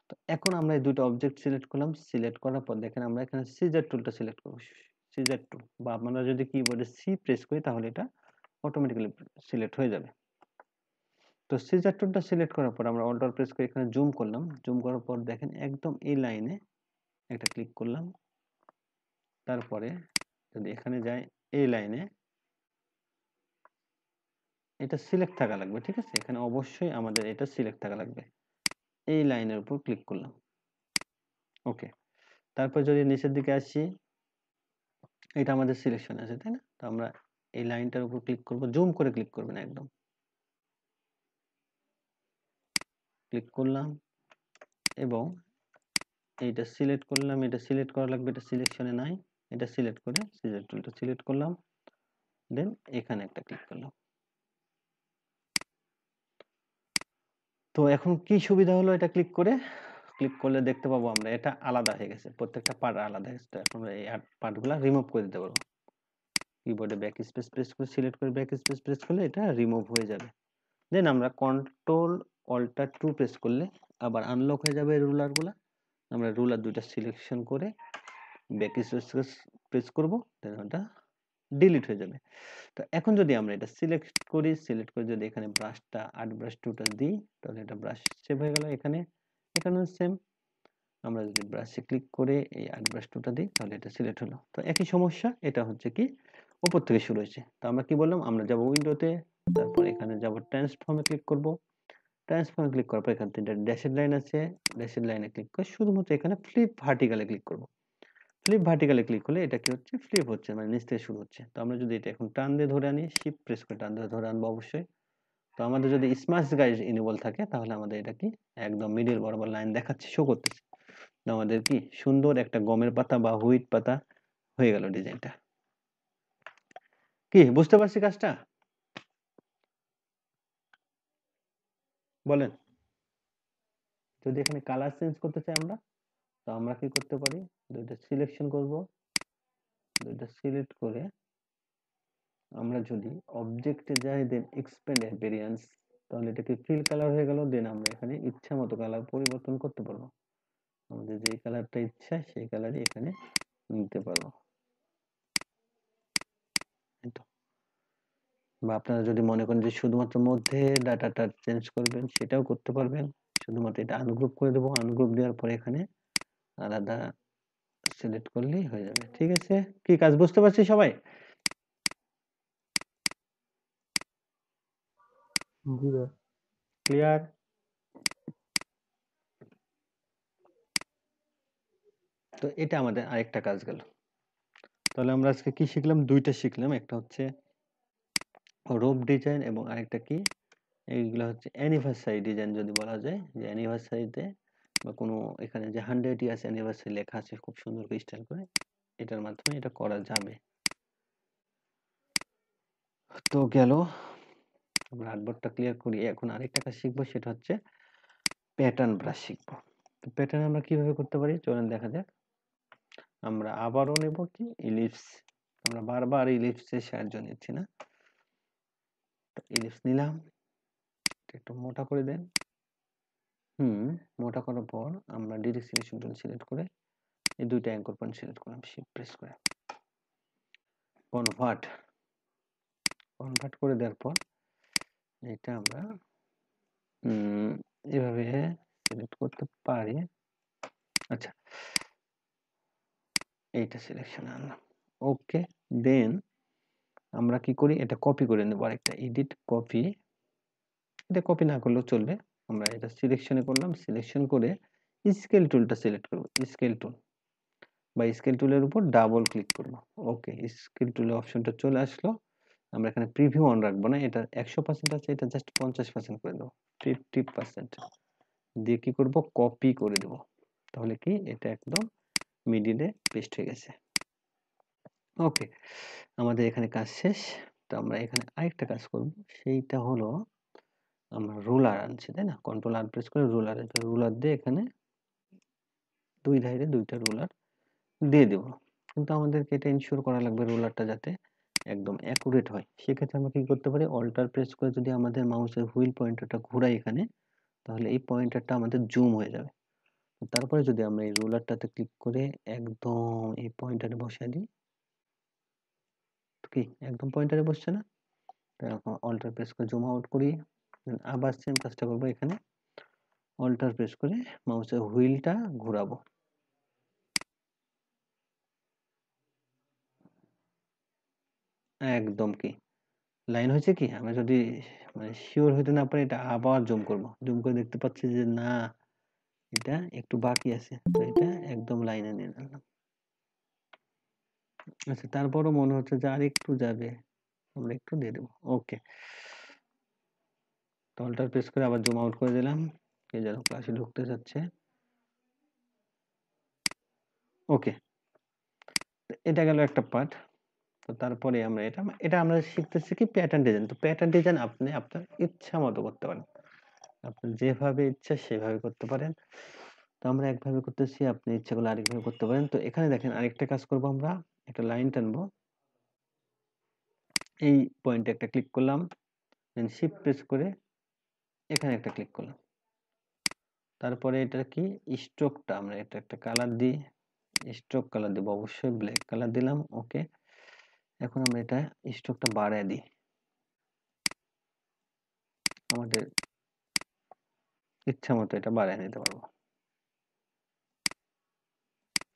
Speaker 1: তো এখন আমরা এই দুইটা অবজেক্ট সিলেক্ট করলাম সিলেক্ট করার পর দেখেন আমরা এখানে সিজার টুলটা সিলেক্ট করব সিজার টু বা আপনারা যদি কিবোর্ডে সি প্রেস করি তাহলে এটা অটোমেটিক্যালি সিলেক্ট হয়ে যাবে তো সিজার টুলটা সিলেক্ট করার পর আমরা অল্টার প্রেস করে এখানে জুম করলাম জুম করার পর দেখেন একদম এই লাইনে একটা ক্লিক করলাম তারপরে যদি এখানে যাই এই লাইনে এটা সিলেক্ট থাকা লাগবে ঠিক আছে এখানে অবশ্যই আমাদের এটা সিলেক্ট থাকা লাগবে এই লাইনের উপর ক্লিক করলাম ওকে তারপর যদি নিচের দিকে আসি এটা আমাদের সিলেকশন আছে তাই না তো আমরা এই লাইনটার উপর ক্লিক করব জুম করে ক্লিক করবেন একদম ক্লিক করলাম এবং এইটা সিলেক্ট করলাম এটা সিলেক্ট করা লাগবে এটা সিলেকশনে নাই এটা সিলেক্ট করে সিলেক্ট টুলটা সিলেক্ট করলাম দেন এখানে একটা ক্লিক করলাম তো এখন কি সুবিধা হলো এটা ক্লিক করে ক্লিক করলে দেখতে পাবো আমরা এটা আলাদা হয়ে গেছে প্রত্যেকটা পার্ট আলাদা হয়ে গেছে এখন এই পার্টগুলো রিমুভ করে দিতে পারবো কিবোর্ডে ব্যাক স্পেস প্রেস করে সিলেক্ট করে ব্যাক স্পেস প্রেস করলে এটা রিমুভ হয়ে যাবে দেন আমরা কন্ট্রোল অল্টার টু প্রেস করলে আবার আনলক হয়ে যাবে রুলারগুলো আমরা রুলার দুইটা সিলেকশন করে ব্যাক স্পেস প্রেস করবো দেন ওটা ডিলিট হয়ে যাবে তো এখন যদি আমরা এটা সিলেক্ট করি সিলেক্ট করে যদি এখানে ব্রাশটা আট ব্রাশ টুটা দিই তাহলে এটা ব্রাশ সেভ হয়ে গেল এখানে এখানেও সেম আমরা যদি ব্রাশে ক্লিক করে এই আর্ট ব্রাশ টুটা দিই তাহলে এটা সিলেক্ট হলো তো একই সমস্যা এটা হচ্ছে কি ওপর থেকে শুরু হয়েছে তো আমরা কি বললাম আমরা যাব উইন্ডোতে তারপর এখানে যাব ট্রান্সফর্মে ক্লিক করব ট্রান্সফর্মে ক্লিক করার পর এখান থেকে ড্যাশের লাইন আছে ড্যাশের লাইনে ক্লিক করে শুধুমাত্র এখানে ফ্লিপ ভার্টিক্যালে ক্লিক করব ফ্লিপ ভার্টিক্যালে ক্লিক করলে এটা কি হচ্ছে ফ্লিপ হচ্ছে মানে নিচ থেকে শুরু হচ্ছে তো আমরা যদি এটা এখন টান দিয়ে ধরে আনি শিপ প্রেস করে টান দিয়ে ধরে আনবো অবশ্যই তো আমাদের যদি স্মার্ট গাইজ ইনেবল থাকে তাহলে আমাদের এটা কি একদম মিডিল বরাবর লাইন দেখাচ্ছে শো করতেছে তো আমাদের কি সুন্দর একটা গমের পাতা বা হুইট পাতা হয়ে গেল ডিজাইনটা কি বুঝতে পারছি কাজটা বলেন যদি এখানে কালার চেঞ্জ করতে চাই আমরা তো আমরা কি করতে পারি দুইটা সিলেকশন করব দুইটা সিলেক্ট করে আমরা যদি অবজেক্টে যাই দেন এক্সপেন্ড অ্যাপিয়ারেন্স তাহলে এটাকে ফিল কালার হয়ে গেল দেন আমরা এখানে ইচ্ছা মতো কালার পরিবর্তন করতে পারবো আমাদের যে কালারটা ইচ্ছা সেই কালারই এখানে নিতে পারবো বা আপনারা যদি মনে করেন যে শুধুমাত্র মধ্যে ডাটাটা চেঞ্জ করবেন সেটাও করতে পারবেন শুধুমাত্র এটা আনগ্রুপ করে দেবো আনগ্রুপ দেওয়ার পরে এখানে আলাদা সিলেক্ট করলেই হয়ে যাবে ঠিক আছে কি কাজ বুঝতে পারছি সবাই জিরো ক্লিয়ার তো এটা আমাদের আরেকটা কাজ গেল তাহলে আমরা আজকে কি শিখলাম দুইটা শিখলাম একটা হচ্ছে রোপ ডিজাইন এবং আরেকটা কি এইগুলো হচ্ছে অ্যানিভার্সারি ডিজাইন যদি বলা যায় যে অ্যানিভার্সারিতে বা কোনো এখানে যে হান্ড্রেড ইয়ার্স অ্যানিভার্সারি লেখা আছে খুব সুন্দর স্টাইল করে এটার মাধ্যমে এটা করা যাবে তো গেল আমরা হার্ডবোর্ডটা ক্লিয়ার করি এখন আরেকটা কাজ শিখবো সেটা হচ্ছে প্যাটার্ন ব্রাশ শিখবো তো প্যাটার্ন আমরা কিভাবে করতে পারি চলেন দেখা যাক আমরা আবারও নেব কি ইলিপস আমরা বারবার ইলিপসের সাহায্য নিচ্ছি না তো ইলিপস নিলাম একটু মোটা করে দেন হুম মোটা করার পর আমরা ডিরেক্ট সিলেকশন সিলেক্ট করে এই দুইটা অ্যাঙ্কর পয়েন্ট সিলেক্ট করলাম শিফট প্রেস করে কনভার্ট কনভার্ট করে দেওয়ার পর এটা আমরা এভাবে সিলেক্ট করতে পারি আচ্ছা এইটা সিলেকশন আনলাম ওকে দেন আমরা কি করি এটা কপি করে আরেকটা এডিট কপি এটা কপি না করলেও চলবে আমরা এটা সিলেকশনে করলাম সিলেকশন করে স্কেল টুলটা সিলেক্ট করব স্কেল টুল বা স্কেল টুলের উপর ডাবল ক্লিক করবো ওকে স্কেল টুলের অপশনটা চলে আসলো আমরা এখানে প্রিভিউ অন রাখবো না এটা একশো পার্সেন্ট আছে এটা জাস্ট পঞ্চাশ পার্সেন্ট করে দেবো ফিফটি পার্সেন্ট দিয়ে কি করবো কপি করে দেবো তাহলে কি এটা একদম মিডিলে পেস্ট হয়ে গেছে ওকে আমাদের এখানে কাজ শেষ তো আমরা এখানে আরেকটা কাজ করব সেইটা হলো আমরা রোলার আনছি তাই না কন্ট্রোল আর প্রেস করে রোলার রোলার দিয়ে এখানে দুই ধারে দুইটা রোলার দিয়ে দেবো কিন্তু আমাদেরকে এটা ইনশিওর করা লাগবে রোলারটা যাতে একদম অ্যাকুরেট হয় সেক্ষেত্রে আমরা কী করতে পারি অল্টার প্রেস করে যদি আমাদের মাউসের হুইল পয়েন্টারটা ঘোরাই এখানে তাহলে এই পয়েন্টারটা আমাদের জুম হয়ে যাবে তারপরে যদি আমরা এই রোলারটাতে ক্লিক করে একদম এই পয়েন্টারে বসিয়ে দিই কি একদম পয়েন্টারে বসছে না অল্টার প্রেস করে জুম আউট করি আবার সেম কাজটা করবো এখানে অল্টার প্রেস করে মাউসের হুইলটা ঘোরাবো একদম কি। লাইন হয়েছে কি? আমি যদি মানে শিওর হইতে না পারি এটা আবার জুম করব। জুম করে দেখতে পাচ্ছি যে না এটা একটু বাকি আছে। তো এটা একদম লাইনে নিয়ে নিলাম। আচ্ছা তারপরও মনে হচ্ছে যে আর একটু যাবে আমরা একটু দিয়ে দেবো ওকে তো অল্টার প্রেস করে আবার জুম আউট করে দিলাম এই যেন ক্লাসে ঢুকতে যাচ্ছে ওকে এটা গেল একটা পার্ট তো তারপরে আমরা এটা এটা আমরা শিখতেছি কি প্যাটার্ন ডিজাইন তো প্যাটার্ন ডিজাইন আপনি আপনার ইচ্ছা মতো করতে পারেন আপনি যেভাবে ইচ্ছা সেভাবে করতে পারেন তো আমরা একভাবে করতেছি আপনি ইচ্ছাগুলো আরেকভাবে করতে পারেন তো এখানে দেখেন আরেকটা কাজ করব আমরা একটা লাইন টানবো এই পয়েন্টে একটা ক্লিক করলাম দেন শিফট প্রেস করে এখানে একটা ক্লিক করলাম তারপরে এটা কি স্ট্রোকটা আমরা এটা একটা কালার দিই স্ট্রোক কালার দেবো অবশ্যই ব্ল্যাক কালার দিলাম ওকে এখন আমরা এটা স্টকটা বাড়ায় দিই আমাদের ইচ্ছা মতো এটা বাড়ায় নিতে পারবো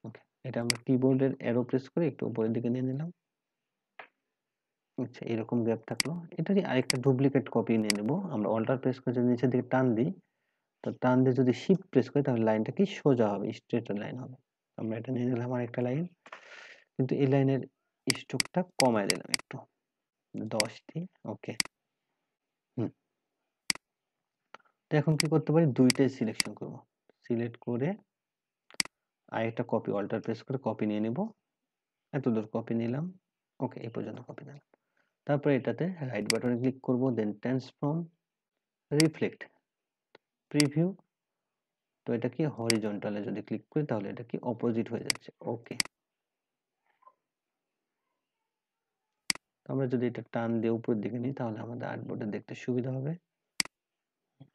Speaker 1: ওকে এটা আমরা কিবোর্ডের অ্যারো প্রেস করে একটু উপরের দিকে নিয়ে নিলাম আচ্ছা এরকম গ্যাপ থাকলো এটারই আরেকটা ডুপ্লিকেট কপি নিয়ে নেবো আমরা অল্টার প্রেস করে যদি নিচের দিকে টান দিই তো টান দিয়ে যদি শিফট প্রেস করি তাহলে লাইনটা কি সোজা হবে স্ট্রেট লাইন হবে আমরা এটা নিয়ে নিলাম আরেকটা লাইন কিন্তু এই লাইনের স্ট্রোকটা কমায় দিলাম একটু দশ দিয়ে ওকে হুম এখন কি করতে পারি দুইটাই সিলেকশন করব সিলেক্ট করে একটা কপি অল্টার প্রেস করে কপি নিয়ে নেব এত দূর কপি নিলাম ওকে এই পর্যন্ত কপি নিলাম তারপরে এটাতে রাইট বাটনে ক্লিক করব দেন ট্রান্সফর্ম রিফ্লেক্ট প্রিভিউ তো এটা কি হরিজন্টালে যদি ক্লিক করি তাহলে এটা কি অপোজিট হয়ে যাচ্ছে ওকে আমরা যদি এটা টান দিয়ে উপর দিকে নিই তাহলে আমাদের আর্টবোর্ডে দেখতে সুবিধা হবে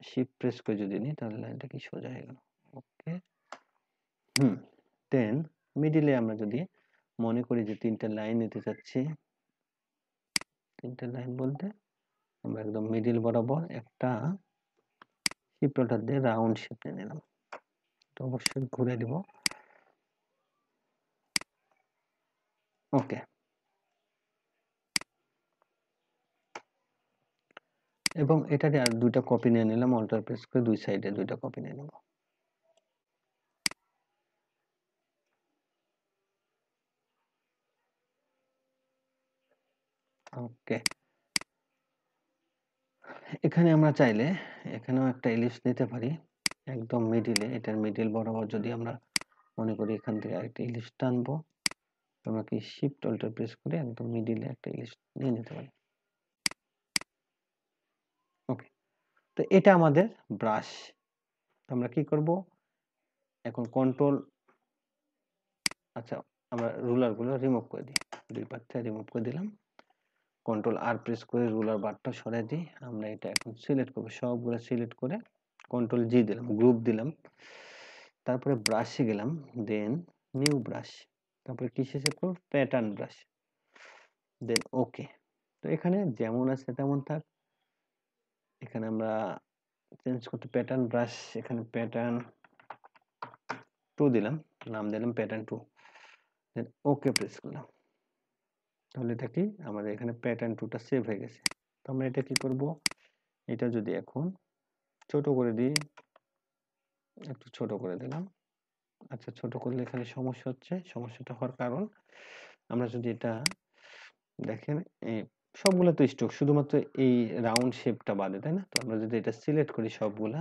Speaker 1: শিপ প্রেস করে যদি নিই তাহলে লাইনটা কি সোজা হয়ে গেল ওকে হুম দেন মিডিলে আমরা যদি মনে করি যে তিনটা লাইন নিতে চাচ্ছি তিনটা লাইন বলতে আমরা একদম মিডিল বরাবর একটা শিপটা দিয়ে রাউন্ড শেপ নিয়ে নিলাম তো অবশ্যই ঘুরে দিব ওকে এবং এটারে আর দুইটা কপি নিয়ে নিলাম অল্টার প্রেস করে দুই সাইডে দুইটা কপি নিয়ে নেব ওকে এখানে আমরা চাইলে এখানেও একটা ইলিশ নিতে পারি একদম মিডিলে এটার মিডিল বরাবর যদি আমরা মনে করি এখান থেকে আরেকটা ইলিশ টানবো আমরা কি শিফট অল্টার প্রেস করে একদম মিডিলে একটা ইলিশ নিয়ে নিতে পারি তো এটা আমাদের ব্রাশ আমরা কি করব এখন কন্ট্রোল আচ্ছা আমরা রুলারগুলো রিমুভ করে দিই দুই পাত্রে রিমুভ করে দিলাম কন্ট্রোল আর প্রেস করে রুলার বারটা সরে দিই আমরা এটা এখন সিলেক্ট করব সবগুলো সিলেক্ট করে কন্ট্রোল জি দিলাম গ্রুপ দিলাম তারপরে ব্রাশে গেলাম দেন নিউ ব্রাশ তারপরে কিসে সেভ করব প্যাটার্ন ব্রাশ দেন ওকে তো এখানে যেমন আছে তেমন থাক এখানে আমরা চেঞ্জ করতে প্যাটার্ন ব্রাশ এখানে প্যাটার্ন টু দিলাম নাম দিলাম pattern two then okay press করলাম তাহলে এটা কি আমাদের এখানে প্যাটার্ন টুটা সেভ হয়ে গেছে তো আমরা এটা কি করব এটা যদি এখন ছোট করে দিই একটু ছোট করে দিলাম আচ্ছা ছোট করলে এখানে সমস্যা হচ্ছে সমস্যাটা হওয়ার কারণ আমরা যদি এটা দেখেন এই সবগুলা তো স্ট্রোক শুধুমাত্র এই রাউন্ড শেপটা বাদে তাই না তো আমরা যদি এটা সিলেক্ট করি সবগুলা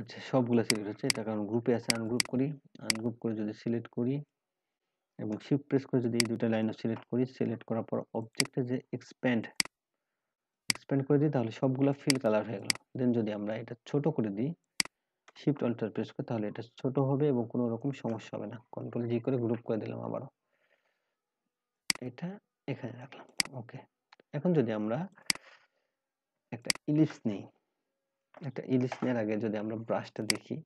Speaker 1: আচ্ছা সবগুলা সিলেক্ট হচ্ছে এটা কারণ গ্রুপে আছে আনগ্রুপ করি আনগ্রুপ করে যদি সিলেক্ট করি এবং শিফট প্রেস করে যদি এই দুটো লাইনও সিলেক্ট করি সিলেক্ট করার পর অবজেক্টে যে এক্সপ্যান্ড এক্সপ্যান্ড করে দিই তাহলে সবগুলা ফিল কালার হয়ে গেল দেন যদি আমরা এটা ছোট করে দিই শিফট অল্টার প্রেস করে তাহলে এটা ছোট হবে এবং কোনো রকম সমস্যা হবে না কন্ট্রোল জি করে গ্রুপ করে দিলাম আবারও এটা এখানে রাখলাম ওকে এখন যদি আমরা একটা ইলিপস নিই একটা ইলিপস নেওয়ার আগে যদি আমরা ব্রাশটা দেখি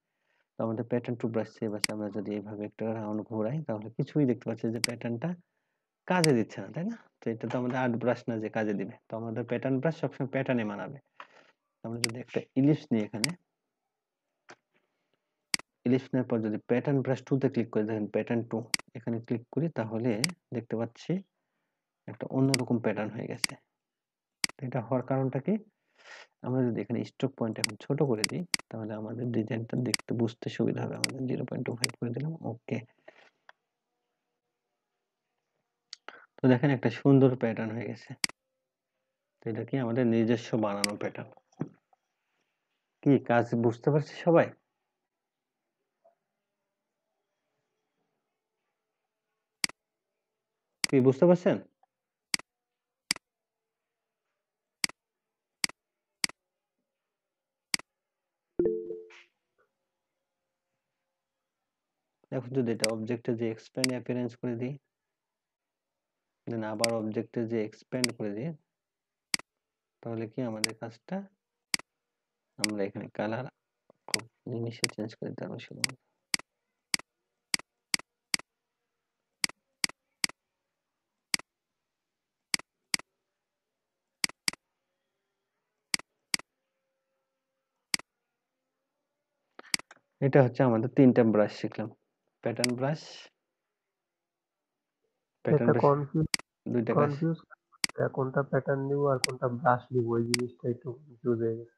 Speaker 1: তো আমাদের প্যাটার্ন টু ব্রাশ সেভ আছে আমরা যদি এইভাবে একটা রাউন্ড ঘোরাই তাহলে কিছুই দেখতে পাচ্ছি যে প্যাটার্নটা কাজে দিচ্ছে না তাই না তো এটা তো আমাদের আর্ট ব্রাশ না যে কাজে দিবে তো আমাদের প্যাটার্ন ব্রাশ সবসময় প্যাটার্নে মানাবে আমরা যদি একটা ইলিপস নিই এখানে ইলিপস নেওয়ার পর যদি প্যাটার্ন ব্রাশ টুতে ক্লিক করি দেখেন প্যাটার্ন টু এখানে ক্লিক করি তাহলে দেখতে পাচ্ছি একটা অন্যরকম প্যাটার্ন হয়ে গেছে এটা হওয়ার কারণটা কি আমরা যদি এখানে স্ট্রোক পয়েন্ট এখন ছোট করে দিই তাহলে আমাদের ডিজাইনটা দেখতে বুঝতে সুবিধা হবে আমাদের জিরো পয়েন্ট টু ফাইভ করে দিলাম ওকে তো দেখেন একটা সুন্দর প্যাটার্ন হয়ে গেছে তো এটা কি আমাদের নিজস্ব বানানো প্যাটার্ন কি কাজ বুঝতে পারছি সবাই কি বুঝতে পারছেন এখন যদি এটা অবজেক্টে যে এক্সপ্যান্ড অ্যাপিয়ারেন্স করে দিই দেন আবার অবজেক্টে যে এক্সপ্যান্ড করে দিই তাহলে কি আমাদের কাজটা আমরা এখানে কালার খুব নিমিশে চেঞ্জ করে দিতে পারবো শুধুমাত্র এটা হচ্ছে আমাদের তিনটা ব্রাশ শিখলাম প্যাটার্ন ব্রাশ প্যাটার্ন দুইটা কনফিউজ কোনটা প্যাটার্ন নিব আর কোনটা ব্রাশ নিব ওই জিনিসটা একটু কনফিউজ হয়ে গেছে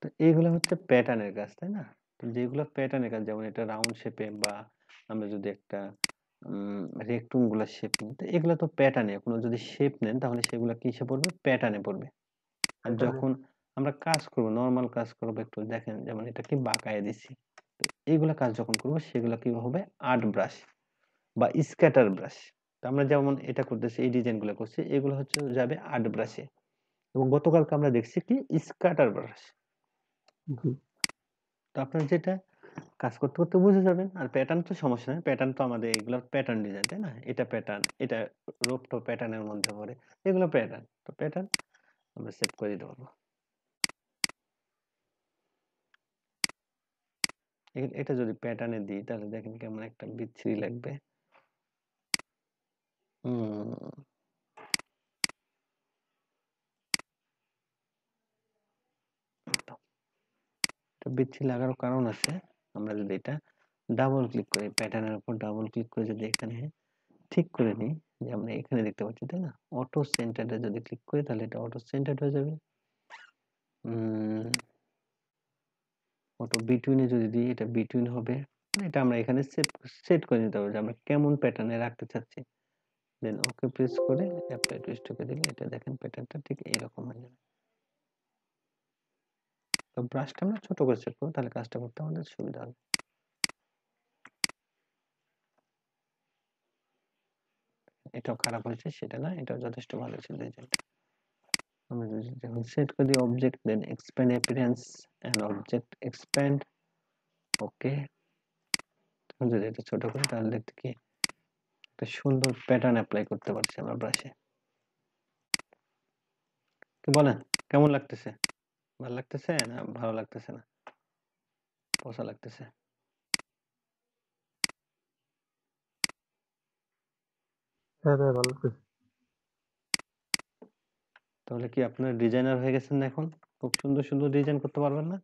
Speaker 1: তো এইগুলো হচ্ছে প্যাটার্নের কাজ তাই না তো যেগুলো প্যাটার্নের কাজ যেমন এটা রাউন্ড শেপে বা আমরা যদি একটা রেক্টুঙ্গুলার শেপ নিই তো এগুলো তো প্যাটার্নে কোনো যদি শেপ নেন তাহলে সেগুলো কিসে পড়বে প্যাটার্নে পড়বে আর যখন আমরা কাজ করব নর্মাল কাজ করব একটু দেখেন যেমন এটা কি বাঁকায় দিছি তো এইগুলো কাজ যখন করব সেগুলো কি হবে আর্ট ব্রাশ বা স্ক্যাটার ব্রাশ তো আমরা যেমন এটা করতেছি এই ডিজাইনগুলো করছি এগুলো হচ্ছে যাবে আর্ট ব্রাশে এবং গতকালকে আমরা দেখছি কি স্ক্যাটার ব্রাশ তো আপনার যেটা কাজ করতে করতে বুঝে যাবেন আর প্যাটার্ন তো সমস্যা নেই প্যাটার্ন তো আমাদের এগুলো প্যাটার্ন ডিজাইন তাই না এটা প্যাটার্ন এটা রোপ রোপটো প্যাটার্নের মধ্যে পড়ে এগুলো প্যাটার্ন তো প্যাটার্ন আমরা সেভ করে দিতে পারবো এটা যদি প্যাটার্নে দিই তাহলে দেখেন কেমন একটা বিচ্ছিরি লাগবে বিচ্ছিরি লাগার কারণ আছে আমরা যদি এটা ডাবল ক্লিক করি প্যাটার্নের উপর ডাবল ক্লিক করে যদি এখানে ঠিক করে নিই যে আমরা এখানে দেখতে পাচ্ছি তাই না অটো সেন্টারে যদি ক্লিক করি তাহলে এটা অটো সেন্টার হয়ে যাবে অটো বিটুইনে যদি দিই এটা বিটুইন হবে এটা আমরা এখানে সেভ সেট করে নিতে পারবো যে আমরা কেমন প্যাটার্নে রাখতে চাচ্ছি দেন ওকে প্রেস করে অ্যাপ্লাই টু স্টকে দিলে এটা দেখেন প্যাটার্নটা ঠিক এরকম হয়ে যাবে তো ব্রাশটা আমরা ছোট করে সেট করবো তাহলে কাজটা করতে আমাদের সুবিধা হবে এটাও খারাপ হয়েছে সেটা না এটাও যথেষ্ট ভালো ছিল রেজাল্ট আমি set set object then expand appearance and object expand okay তখন যদি এটা ছোট করি তাহলে দেখতে কি একটা সুন্দর প্যাটার্ন অ্যাপ্লাই করতে পারছি আমরা ব্রাশে কি বলেন কেমন লাগতেছে ভালো লাগতেছে না ভালো লাগতেছে না পচা লাগতেছে হ্যাঁ হ্যাঁ ভালো লাগতেছে তাহলে কি আপনার ডিজাইনার হয়ে গেছেন এখন খুব সুন্দর সুন্দর ডিজাইন করতে পারবেন না